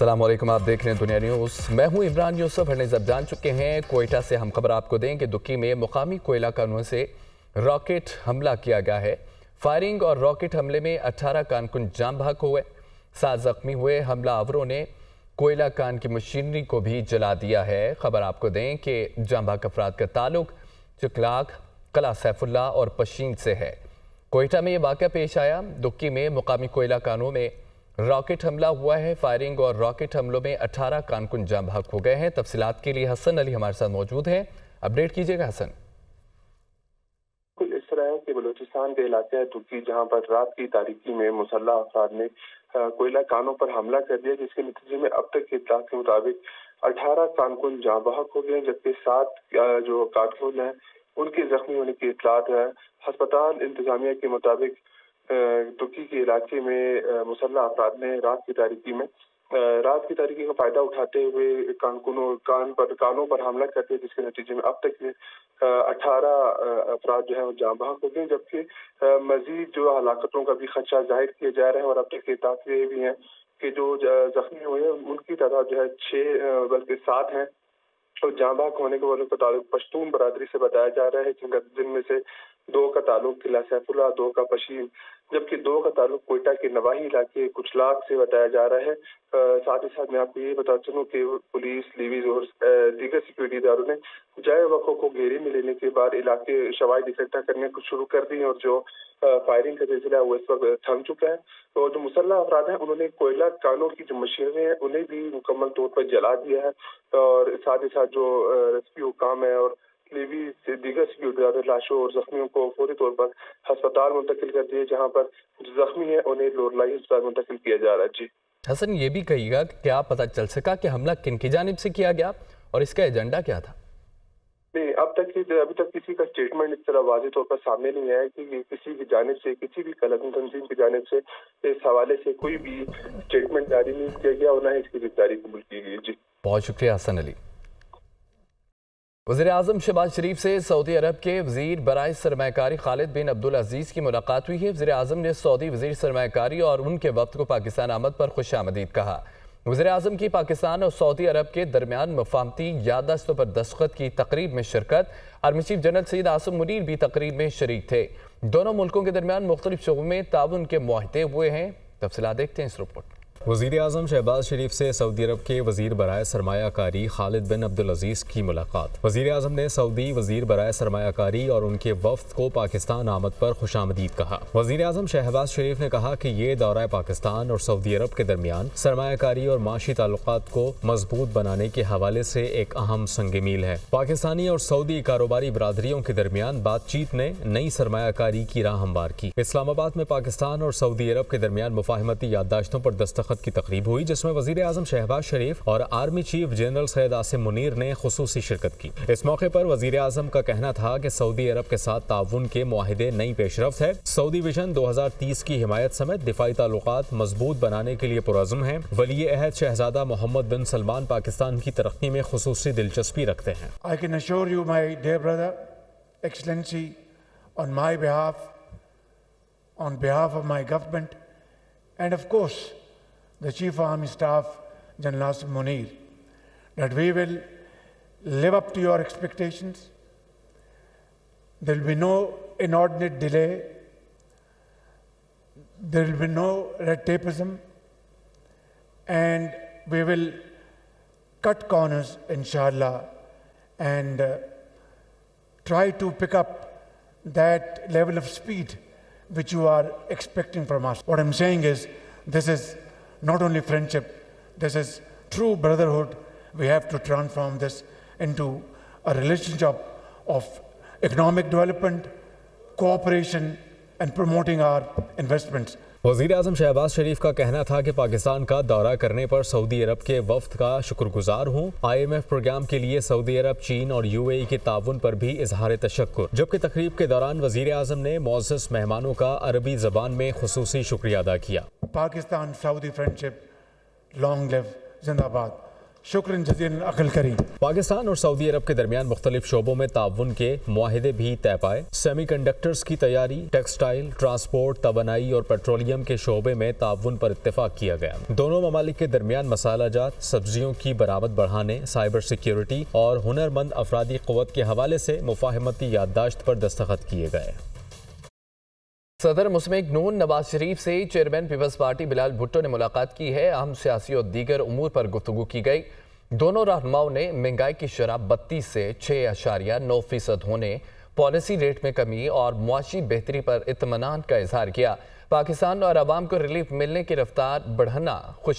असलम आप देख रहे हैं दुनिया न्यूज़ मैं हूं इमरान यूसुफ हर अब जान चुके हैं कोयटा से हम खबर आपको दें कि दुखी में मुकामी कोयला कानून से रॉकेट हमला किया गया है फायरिंग और रॉकेट हमले में 18 कानकुन जाम भाग हुए सात जख्मी हुए हमला आवरों ने कोयला कान की मशीनरी को भी जला दिया है खबर आपको दें कि जाम भाग अफराद का ताल्लुक चकलाक कला सैफुल्ला और पशीन से है कोयटा में ये वाक़ पेश आया दुक्की में मुकामी कोयला कानों में रॉकेट हमला हुआ है फायरिंग और रॉकेट हमलों में 18 कानकुन जाम भाग हो गए हैं तफसीत के लिए हसन अली हमारे साथ मौजूद हैं अपडेट कीजिएगा हसन तरह है कि बलूचिस्तान के इलाके है तुर्की जहां पर रात की तारीखी में मुसल्ला अफराद ने कोयला कानों पर हमला कर दिया जिसके नतीजे में अब तक के इतलाक के मुताबिक 18 कानकुन जहाँ बहक हो गए जबकि सात जो कारकुन हैं उनके जख्मी होने की इतलात है अस्पताल इंतजामिया के मुताबिक तुर्की के इलाके में मुसल्ला अफराद ने रात की तारीखी में रात की तारीखी का फायदा उठाते हुए कानकुनों कान पर कानों पर हमला करते जिसके नतीजे में अब तक अठारह अफराद जो है वो जाम बहक हो गए जबकि मजीद जो हलाकतों का भी खदशा जाहिर किए जा रहे हैं और अब तक ये ताकतें भी हैं कि जो जख्मी हुए हैं उनकी तादाद जो है छः बल्कि सात हैं तो बहक होने के वालों का ताल्लुक पश्तून बरदरी से बताया जा रहा है जिनका जिनमें से दो का ताल्लुक किला सैफुल्ला दो का पशीन जबकि दो का ताल्लुक कोयटा के नवाही इलाके कुचलाक से बताया जा रहा है आ, साथ ही साथ मैं आपको ये बता चलूँ की पुलिस लीवीज और दीगर सिक्योरिटी इदारों ने जाए वकों को घेरे में लेने के बाद इलाके शवाद इकट्ठा करने को शुरू कर दी और जो फायरिंग का सिलसिला वो इस वक्त थम चुका है और जो मुसल्ला अफराद हैं उन्होंने कोयला कानों की जो मशीनें हैं उन्हें भी मुकम्मल तौर पर जला दिया है और साथ ही साथ जो रेस्क्यू काम है और लेवी दीगर सिक्योरिटी गार्ड लाशों और जख्मियों को फौरी तौर पर अस्पताल मुंतकिल कर दिए जहाँ पर जख्मी है उन्हें लोरलाई अस्पताल मुंतकिल किया जा रहा है जी हसन ये भी कहेगा कि क्या पता चल सका कि हमला किन की जानब से किया गया और इसका एजेंडा क्या था नहीं अब तक अभी तक किसी का स्टेटमेंट इस तरह वाजे तौर पर सामने नहीं आया कि किसी की जानब से किसी भी कलम तंजीम की जानब से इस हवाले से कोई भी स्टेटमेंट जारी नहीं किया गया और न ही इसकी गिरफ्तारी कबूल की गई जी बहुत शुक्रिया हसन अली वजी अजम शहबाज शरीफ से सऊदी अरब के वजीर बरए सरमाकारी खालिद बिन अब्दुल अजीज़ की मुलाकात हुई है वजी अजम ने सऊदी वजीर सरमाकारी और उनके वक्त को पाकिस्तान आमद पर खुश आमदीद कहा वजी अजम की पाकिस्तान और सऊदी अरब के दरमियान मफामती यादाश्तों पर दस्खत की तकरीब में शिरकत army chief general Syed Asim Munir भी तकरीब में शरीक थे दोनों मुल्कों के दरमियान मुख्तलिफ शोबों में ताउन के माहदे हुए हैं तफसला देखते हैं इस रिपोर्ट में वजीर अजम शहबाज शरीफ से सऊदी अरब के वजीर बरए सरमाकारी खालिद बिन अब्दुल अजीज़ की मुलाकात वजीर अजम ने सऊदी वजीर बरए सरमाकारी और उनके वफद को पाकिस्तान आमद पर खुश आमदीद कहा वजीर अजम शहबाज शरीफ ने कहा कि ये दौरा पाकिस्तान और सऊदी अरब के दरमियान सरमाकारी और माशी ताल्लुक को मजबूत बनाने के हवाले से एक अहम संग मील है पाकिस्तानी और सऊदी कारोबारी बरदरीों के दरमियान बातचीत ने नई सरमाकारी की राह हमवार की इस्लामाबाद में पाकिस्तान और सऊदी अरब के दरमियान मुफाहमती याददाश्तों पर दस्तखत शराफत की तकरीब हुई जिसमें वजीर आजम शहबाज शरीफ और army chief general Syed Asim Munir ने खसूस शिरकत की इस मौके पर वजीर आजम का कहना था कि सऊदी अरब के साथ ताउन के माहदे नई पेशरफ है सऊदी विजन दो हजार तीस की हिमायत समेत दिफाई ताल्लुक मजबूत बनाने के लिए पुरजम है वली अहद शहजादा मोहम्मद बिन सलमान पाकिस्तान की तरक्की में खसूस दिलचस्पी रखते हैं I can assure you my dear brother excellency on my behalf on behalf of my government and of course the Chief Army Staff, General Asim Munir, that we will live up to your expectations. There will be no inordinate delay. There will be no red tapeism. And we will cut corners, inshallah, and uh, try to pick up that level of speed which you are expecting from us. What I'm saying is, this is not only friendship, this is true brotherhood. We have to transform this into a relationship of economic development, cooperation, and promoting our investments. वजीर अजम शहबाज शरीफ का कहना था कि पाकिस्तान का दौरा करने पर सऊदी अरब के वफद का शुक्रगुजार हूं। आईएमएफ प्रोग्राम के लिए सऊदी अरब चीन और यूएई e के ताउन पर भी इजहार तशक् जबकि तकरीब के दौरान वजीर अजम ने मोजस मेहमानों का अरबी जबान में खसूसी शुक्रिया अदा किया Pakistan Saudi friendship long live जिंदाबाद शुक्र जजीन अखिल करी पाकिस्तान और सऊदी अरब के दरमियान मुख्तलिफ शोबों में ताउन के माहदे भी तय पाए सेमी कंडक्टर्स की तैयारी टेक्सटाइल ट्रांसपोर्ट तोनाई और पेट्रोलियम के शोबे में ताउन पर इतफाक किया गया दोनों ममालिक के दरमियान मसाला जात सब्जियों की बरामद बढ़ाने साइबर सिक्योरिटी और हुनरमंद अफराधी क़वत के हवाले से मुफाहमती याददाश्त पर दस्तखत किए गए सदर मुस्मिक नून नवाज शरीफ से चेयरमैन पीपल्स पार्टी बिलाल भुट्टो ने मुलाकात की है अहम सियासी और दीगर उमूर पर गुफ्तु की गई दोनों रहनुमाओं ने महंगाई की शराब बत्तीस से छः अशारिया नौ फीसद होने पॉलिसी रेट में कमी और मुआशी बेहतरी पर इतमान का इजहार किया पाकिस्तान और आवाम को रिलीफ मिलने की रफ्तार बढ़ना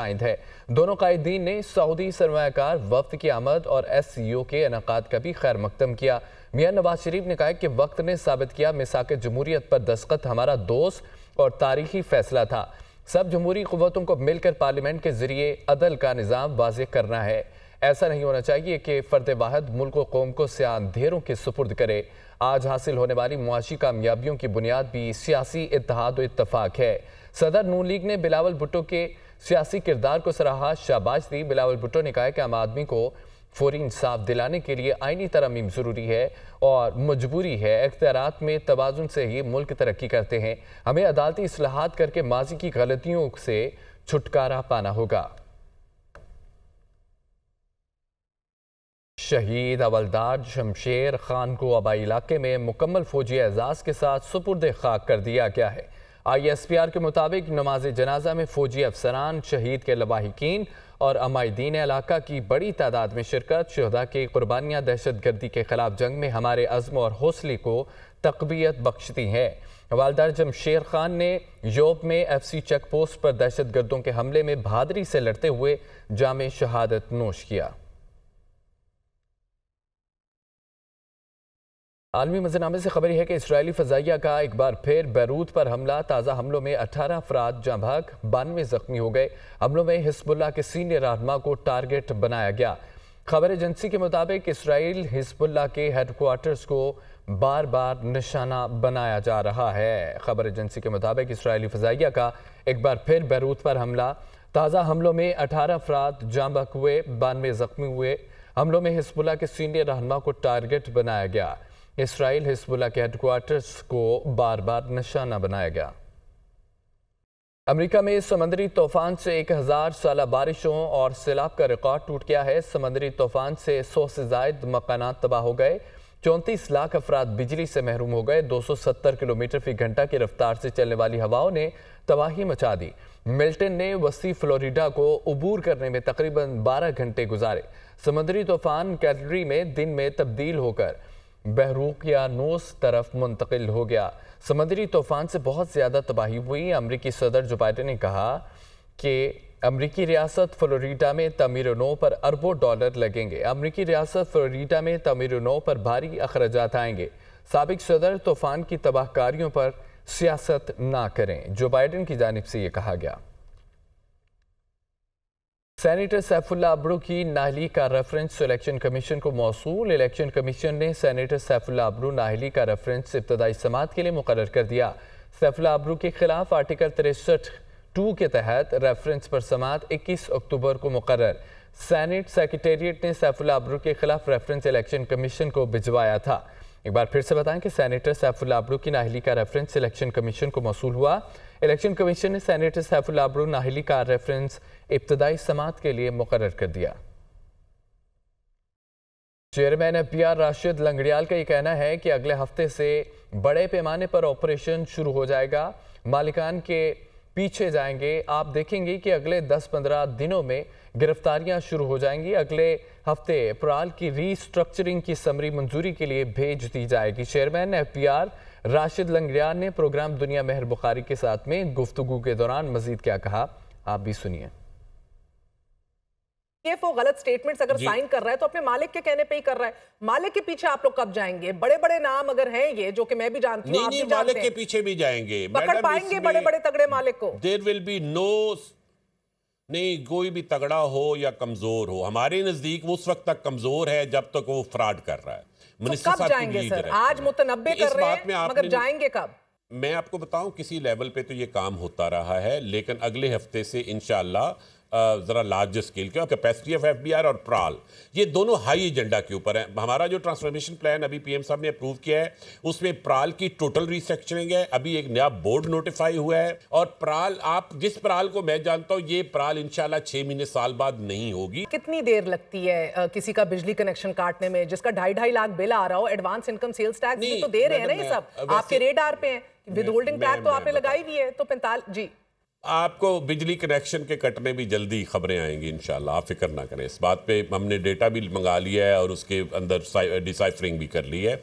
आइंद है दोनों कायदीन ने सऊदी सरमाकार वफद की आमद और एस सी यू के इनका का भी खैर मकदम किया मियाँ नवाज शरीफ ने कहा कि वक्त ने साबित किया मिसाक जमहूरीत पर दस्खत हमारा दोस्त और तारीखी फैसला था सब जमहूरी क़वतों को मिलकर पार्लियामेंट के जरिए अदल का निज़ाम वाज करना है ऐसा नहीं होना चाहिए कि फ़र्द वाहद मुल्क कौम को सिया अंधेरों के सुपुर्द करे आज हासिल होने वाली मुआशी कामयाबियों की बुनियाद भी सियासी इतिहाद इतफाक़ है सदर नू लीग ने बिलावल भुट्टो के सियासी किरदार को सराहा शाबाश दी बिलावल भुट्टो ने कहा कि आम आदमी को फौरी इंसाफ दिलाने के लिए आइनी तरमीम ज़रूरी है और मजबूरी है अख्तियारत में तोज़ुन से ही मुल्क तरक्की करते हैं हमें अदालती असलाहत करके माजी की गलतियों से छुटकारा पाना होगा शहीद अवलदार शमशेर खान को आबाई इलाके में मुकम्मल फौजी एजाज के साथ सुपुर्द खाक कर दिया गया है आई एस पी आर के मुताबिक नमाज जनाजा में फौजी अफसरान शहीद के लवाहिकीन और अमायदीन इलाका की बड़ी तादाद में शिरकत शहदा की कुर्बानियाँ दहशत गर्दी के खिलाफ जंग में हमारे अज़म और हौसले को तकबीयत बख्शती है हवालदार जमशेर खान ने यूरोप में एफ सी चेक पोस्ट पर दहशत गर्दों के हमले में बहादरी से लड़ते हुए जाम शहादत नोश किया आलमी मजनामे से खबर है कि इसराइली फजाइया का एक बार फिर बैरूत पर हमला ताज़ा हमलों में अठारह अफराद भाग बानवे ज़ख्मी हो गए हमलों में हिजबुल्ला के सीनियर रहनमा को टारगेट बनाया गया खबर एजेंसी के मुताबिक इसराइल हिजबुल्ला के हेडकोार्टर्स को बार बार निशाना बनाया जा रहा है खबर एजेंसी के मुताबिक इसराइली फजाइया का एक बार फिर बैरूत पर हमला ताज़ा हमलों में अठारह अफराद भाग हुए बानवे ज़ख्मी हुए हमलों में हिजबुल्ला के सीनियर रहनमा को टारगेट बनाया गया इसराइल हिजबुल्ला के हेडक्वार्टर्स को बार बार निशाना बनाया गया अमेरिका में समंदरी तूफान से एक हज़ार साल बारिशों और सैलाब का रिकॉर्ड टूट गया है समंदरी तूफान से सौ से जायद मकाना तबाह हो गए चौंतीस लाख अफराद बिजली से महरूम हो गए 270 किलोमीटर फी घंटा की रफ्तार से चलने वाली हवाओं ने तबाही मचा दी मिल्टन ने वसी फ्लोरिडा को अबूर करने में तकरीबन 12 घंटे गुजारे समंदरी तूफान कैलरी में दिन में तब्दील होकर बहरूप या नोस तरफ मुंतकिल हो गया समंदरी तूफान से बहुत ज़्यादा तबाही हुई अमरीकी सदर जो बाइडन ने कहा कि अमरीकी रियासत फ्लोरिडा में तमीर नो पर अरबों डॉलर लगेंगे अमरीकी रियासत फ्लोरिडा में तमीर नो पर भारी अखराज आएंगे सबक सदर तूफान की तबाहकारियों पर सियासत ना करें जो बाइडन की जानब से ये कहा गया सैनिटर सैफुल्ला अबड़ू की नाहली का रेफरेंस इलेक्शन कमीशन को मौसू इलेक्शन कमीशन ने सैनिटर सैफुल्ला अबड़ू नाहली का रेफरेंस इब्तदाई समात के लिए मुकर कर दिया सैफुल्ला अबड़ू के खिलाफ आर्टिकल तिरसठ टू के तहत रेफरेंस पर समात 21 अक्टूबर को मुकर सैनेट सेक्रटेरिएट ने सैफुल्ला अबड़ू के खिलाफ रेफरेंस इलेक्शन कमीशन को भिजवाया था एक बार फिर से बताएं कि सैनेटर सैफुल्ला अबड़ू की नाहली का रेफरेंस इलेक्शन कमीशन को मौसू हुआ इलेक्शन कमीशन ने सैनेटर सैफुल आबरू नाहली का रेफरेंस इब्तदाई समात के लिए मुकर कर दिया chairman F R Rashid Langrial का यह कहना है कि अगले हफ्ते से बड़े पैमाने पर ऑपरेशन शुरू हो जाएगा मालिकान के पीछे जाएंगे आप देखेंगे कि अगले 10-15 दिनों में गिरफ्तारियां शुरू हो जाएंगी अगले हफ्ते प्राल की रीस्ट्रक्चरिंग की समरी मंजूरी के लिए भेज दी जाएगी chairman F P R Rashid Langrial ने प्रोग्राम दुनिया मेहर बुखारी के साथ में गुफ्तु के दौरान मजीद क्या कहा आप भी सुनिए वो गलत स्टेटमेंट्स अगर साइन कर रहा है तो अपने मालिक के कहने पे ही कर रहा है मालिक के पीछे आप लोग कब जाएंगे बड़े बड़े नाम अगर हैं ये जो कि मैं भी जानती हूँ मालिक जानते के पीछे भी जाएंगे पकड़ पाएंगे बड़े बड़े तगड़े मालिक को देर विल बी नो नहीं कोई भी तगड़ा हो या कमजोर हो हमारे नजदीक उस वक्त तक कमजोर है जब तक वो फ्रॉड कर रहा है मिनिस्टर तो जाएंगे सर आज मुतनबे कर रहे हैं मगर जाएंगे कब मैं आपको बताऊं किसी लेवल पे तो ये काम होता रहा है लेकिन अगले हफ्ते से इनशाला ज़रा लार्ज स्केल के और कैपेसिटी ऑफ एफबीआर और प्राल ये दोनों हाई एजेंडा के ऊपर है हमारा जो ट्रांसफॉर्मेशन प्लान अभी पीएम साहब ने अप्रूव किया है उसमें प्राल की टोटल रिसेक्चरिंग है अभी एक नया बोर्ड नोटिफाई हुआ है और प्राल आप जिस प्राल को मैं जानता हूँ ये प्राल इनशाला छः महीने साल बाद नहीं होगी कितनी देर लगती है किसी का बिजली कनेक्शन काटने में जिसका ढाई ढाई लाख बिल आ रहा हो एडवांस इनकम सेल्स टैक्स तो दे रहे हैं ना ये सब आपके आर पे है विद टैक्स तो आपने लगाई भी है तो पैंतालीस जी आपको बिजली कनेक्शन के कटने भी जल्दी खबरें आएंगी इन आप फिक्र ना करें इस बात पे हमने डेटा भी मंगा लिया है और उसके अंदर डिसाइफरिंग भी कर ली है